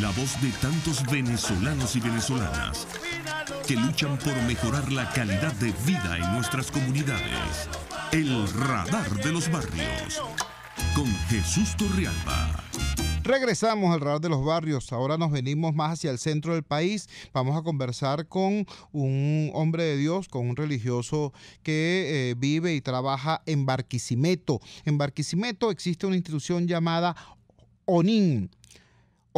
la voz de tantos venezolanos y venezolanas que luchan por mejorar la calidad de vida en nuestras comunidades. El radar de los barrios con Jesús Torrealba. Regresamos al radar de los barrios. Ahora nos venimos más hacia el centro del país. Vamos a conversar con un hombre de Dios, con un religioso que eh, vive y trabaja en Barquisimeto. En Barquisimeto existe una institución llamada ONIN,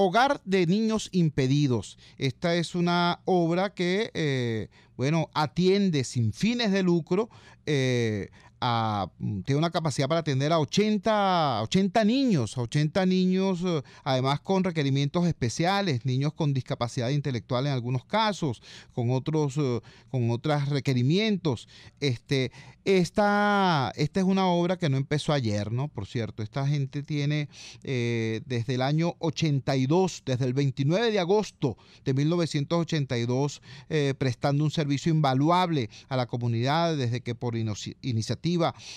Hogar de Niños Impedidos. Esta es una obra que, eh, bueno, atiende sin fines de lucro eh, Mm, tiene una capacidad para atender a 80, 80 niños, 80 niños eh, además con requerimientos especiales, niños con discapacidad intelectual en algunos casos, con otros, eh, con otros requerimientos. Este, esta, esta es una obra que no empezó ayer, ¿no? Por cierto, esta gente tiene eh, desde el año 82, desde el 29 de agosto de 1982, prestando un servicio invaluable a la comunidad desde que por iniciativa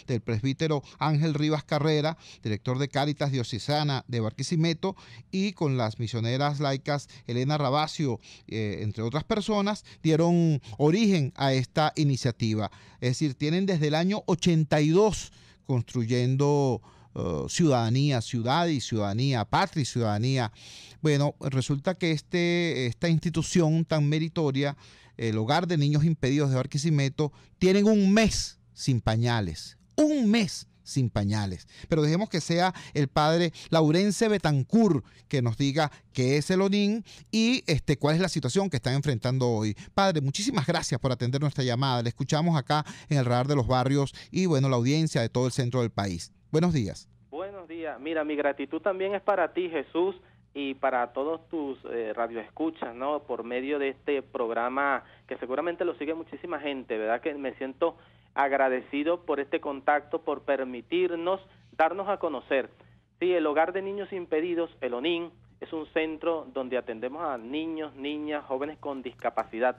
del presbítero Ángel Rivas Carrera, director de Cáritas Diocesana de Barquisimeto, y con las misioneras laicas Elena Rabacio, eh, entre otras personas, dieron origen a esta iniciativa. Es decir, tienen desde el año 82 construyendo eh, ciudadanía, ciudad y ciudadanía, patria y ciudadanía. Bueno, resulta que este, esta institución tan meritoria, el Hogar de Niños Impedidos de Barquisimeto, tienen un mes sin pañales. Un mes sin pañales. Pero dejemos que sea el padre Laurence Betancourt que nos diga qué es el ONIN y este, cuál es la situación que están enfrentando hoy. Padre, muchísimas gracias por atender nuestra llamada. Le escuchamos acá en el radar de los barrios y bueno, la audiencia de todo el centro del país. Buenos días. Buenos días. Mira, mi gratitud también es para ti, Jesús, y para todos tus eh, radioescuchas, ¿no? Por medio de este programa que seguramente lo sigue muchísima gente, ¿verdad? Que me siento agradecido por este contacto, por permitirnos darnos a conocer. Sí, el Hogar de Niños Impedidos, el ONIN, es un centro donde atendemos a niños, niñas, jóvenes con discapacidad.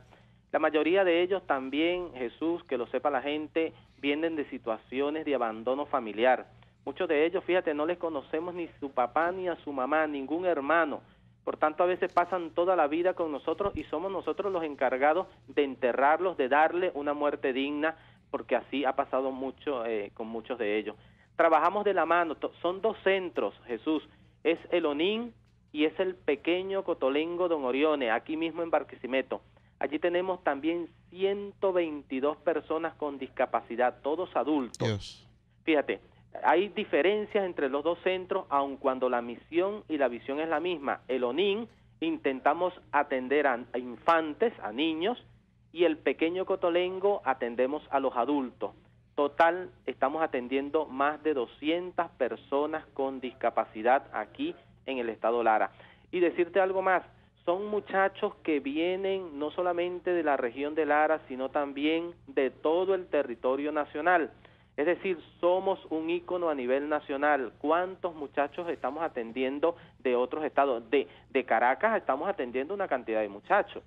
La mayoría de ellos también, Jesús, que lo sepa la gente, vienen de situaciones de abandono familiar. Muchos de ellos, fíjate, no les conocemos ni su papá ni a su mamá, ningún hermano. Por tanto, a veces pasan toda la vida con nosotros y somos nosotros los encargados de enterrarlos, de darle una muerte digna, porque así ha pasado mucho eh, con muchos de ellos. Trabajamos de la mano, son dos centros, Jesús, es el Onín y es el pequeño Cotolengo Don Orione, aquí mismo en Barquisimeto. Allí tenemos también 122 personas con discapacidad, todos adultos. Fíjate, hay diferencias entre los dos centros, aun cuando la misión y la visión es la misma. El Onín intentamos atender a infantes, a niños, y el pequeño Cotolengo atendemos a los adultos. Total, estamos atendiendo más de 200 personas con discapacidad aquí en el estado Lara. Y decirte algo más, son muchachos que vienen no solamente de la región de Lara, sino también de todo el territorio nacional. Es decir, somos un ícono a nivel nacional. ¿Cuántos muchachos estamos atendiendo de otros estados? De, de Caracas estamos atendiendo una cantidad de muchachos.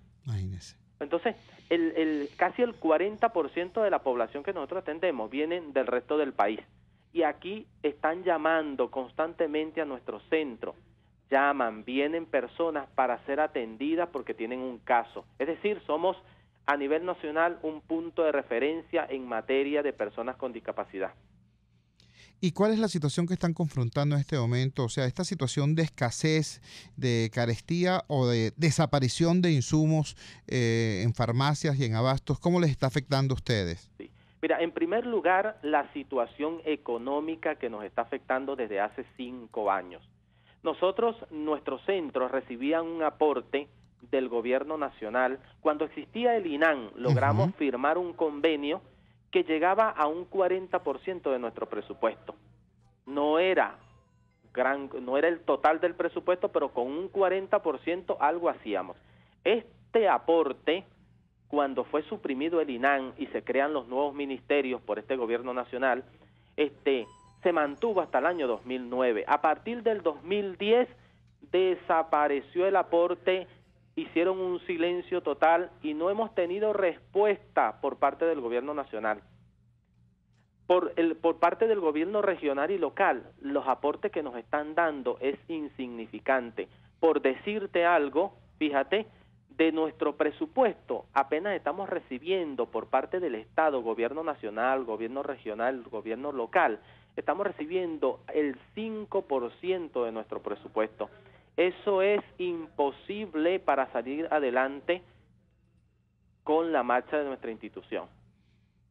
Entonces, el, el, casi el 40% de la población que nosotros atendemos vienen del resto del país. Y aquí están llamando constantemente a nuestro centro. Llaman, vienen personas para ser atendidas porque tienen un caso. Es decir, somos a nivel nacional un punto de referencia en materia de personas con discapacidad. ¿Y cuál es la situación que están confrontando en este momento? O sea, esta situación de escasez, de carestía o de desaparición de insumos eh, en farmacias y en abastos, ¿cómo les está afectando a ustedes? Mira, en primer lugar, la situación económica que nos está afectando desde hace cinco años. Nosotros, nuestros centros recibían un aporte del gobierno nacional. Cuando existía el INAN, logramos firmar un convenio que llegaba a un 40% de nuestro presupuesto. No era gran, no era el total del presupuesto, pero con un 40% algo hacíamos. Este aporte, cuando fue suprimido el INAN y se crean los nuevos ministerios por este gobierno nacional, este se mantuvo hasta el año 2009. A partir del 2010 desapareció el aporte hicieron un silencio total y no hemos tenido respuesta por parte del gobierno nacional. Por, el, por parte del gobierno regional y local, los aportes que nos están dando es insignificante. Por decirte algo, fíjate, de nuestro presupuesto apenas estamos recibiendo por parte del Estado, gobierno nacional, gobierno regional, gobierno local, estamos recibiendo el 5% de nuestro presupuesto. Eso es imposible para salir adelante con la marcha de nuestra institución.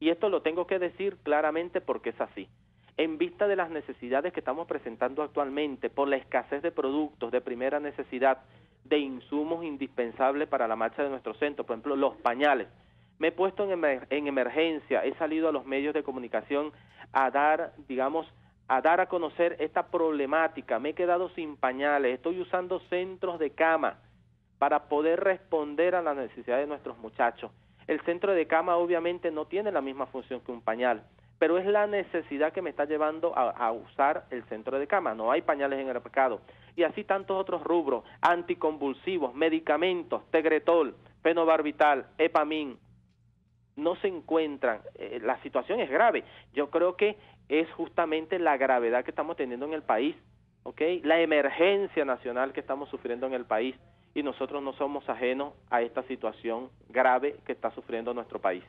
Y esto lo tengo que decir claramente porque es así. En vista de las necesidades que estamos presentando actualmente por la escasez de productos de primera necesidad, de insumos indispensables para la marcha de nuestro centro, por ejemplo, los pañales. Me he puesto en, emergencia, he salido a los medios de comunicación a dar, digamos, a dar a conocer esta problemática. Me he quedado sin pañales, estoy usando centros de cama para poder responder a las necesidades de nuestros muchachos. El centro de cama obviamente no tiene la misma función que un pañal, pero es la necesidad que me está llevando a, a usar el centro de cama. No hay pañales en el mercado. Y así tantos otros rubros, anticonvulsivos, medicamentos, tegretol, Fenobarbital, epamin, no se encuentran. Eh, la situación es grave. Yo creo que es justamente la gravedad que estamos teniendo en el país, ¿ok? La emergencia nacional que estamos sufriendo en el país y nosotros no somos ajenos a esta situación grave que está sufriendo nuestro país.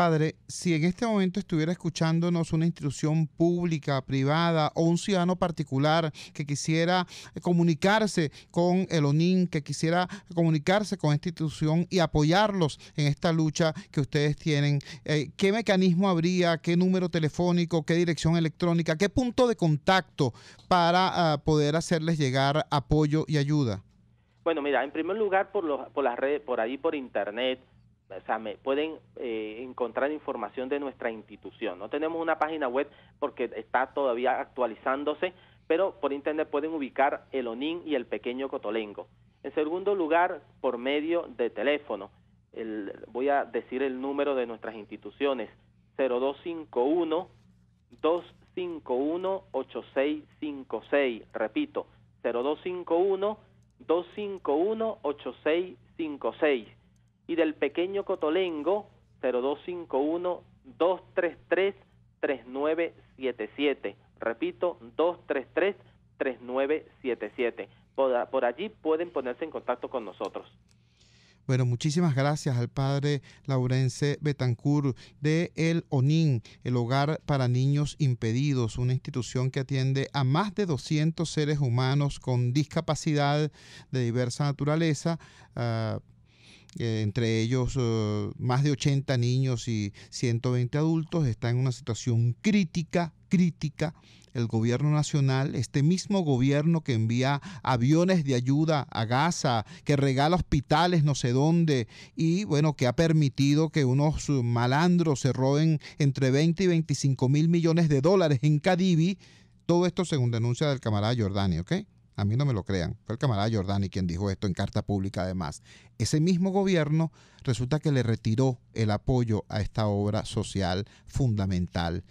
Padre, si en este momento estuviera escuchándonos una institución pública, privada o un ciudadano particular que quisiera eh, comunicarse con el ONIN, que quisiera comunicarse con esta institución y apoyarlos en esta lucha que ustedes tienen, eh, ¿qué mecanismo habría? ¿Qué número telefónico? ¿Qué dirección electrónica? ¿Qué punto de contacto para ah, poder hacerles llegar apoyo y ayuda? Bueno, mira, en primer lugar por, por las redes, por ahí por internet, o sea, pueden eh, encontrar información de nuestra institución. No tenemos una página web porque está todavía actualizándose, pero por internet pueden ubicar el ONIN y el pequeño Cotolengo. En segundo lugar, por medio de teléfono. voy a decir el número de nuestras instituciones, 0251 251 8656. Repito, 0251 251 8656 y del pequeño Cotolengo 0251-233-3977. Repito, 233-3977. Por, por allí pueden ponerse en contacto con nosotros. Bueno, muchísimas gracias al padre Laurence Betancourt de El ONIN, el Hogar para Niños Impedidos, una institución que atiende a más de 200 seres humanos con discapacidad de diversa naturaleza. Ah, eh, entre ellos eh, más de 80 niños y 120 adultos, está en una situación crítica, crítica. El gobierno nacional, este mismo gobierno que envía aviones de ayuda a Gaza, que regala hospitales no sé dónde y bueno, que ha permitido que unos malandros se roben entre 20 y 25 mil millones de dólares en Cadivi, todo esto según denuncia del camarada Jordani, ¿ok? a mí no me lo crean, fue el camarada Giordani quien dijo esto en carta pública además. Ese mismo gobierno resulta que le retiró el apoyo a esta obra social fundamental.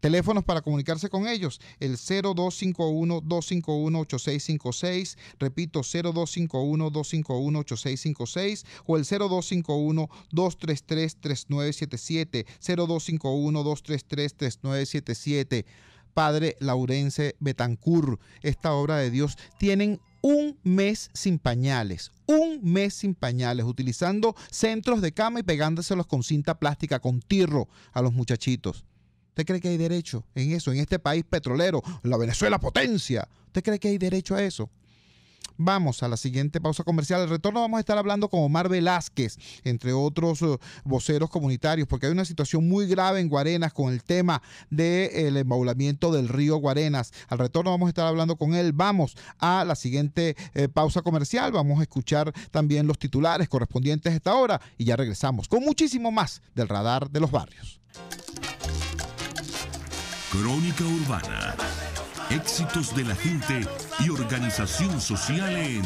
Teléfonos para comunicarse con ellos, el 0251-251-8656, repito, 0251-251-8656 o el 0251-233-3977, 0251-233-3977. Padre Laurence Betancourt, esta obra de Dios, tienen un mes sin pañales, un mes sin pañales, utilizando centros de cama y pegándoselos con cinta plástica, con tirro a los muchachitos. ¿Usted cree que hay derecho en eso, en este país petrolero, la Venezuela potencia? ¿Usted cree que hay derecho a eso? Vamos a la siguiente pausa comercial. Al retorno vamos a estar hablando con Omar Velázquez, entre otros eh, voceros comunitarios, porque hay una situación muy grave en Guarenas con el tema del embaulamiento del río Guarenas. Al retorno vamos a estar hablando con él. Vamos a la siguiente eh, pausa comercial. Vamos a escuchar también los titulares correspondientes a esta hora y ya regresamos con muchísimo más del radar de los barrios. Crónica Urbana éxitos de la gente y organización social en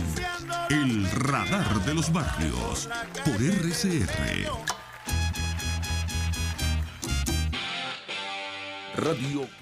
El Radar de los Barrios por RCR. Radio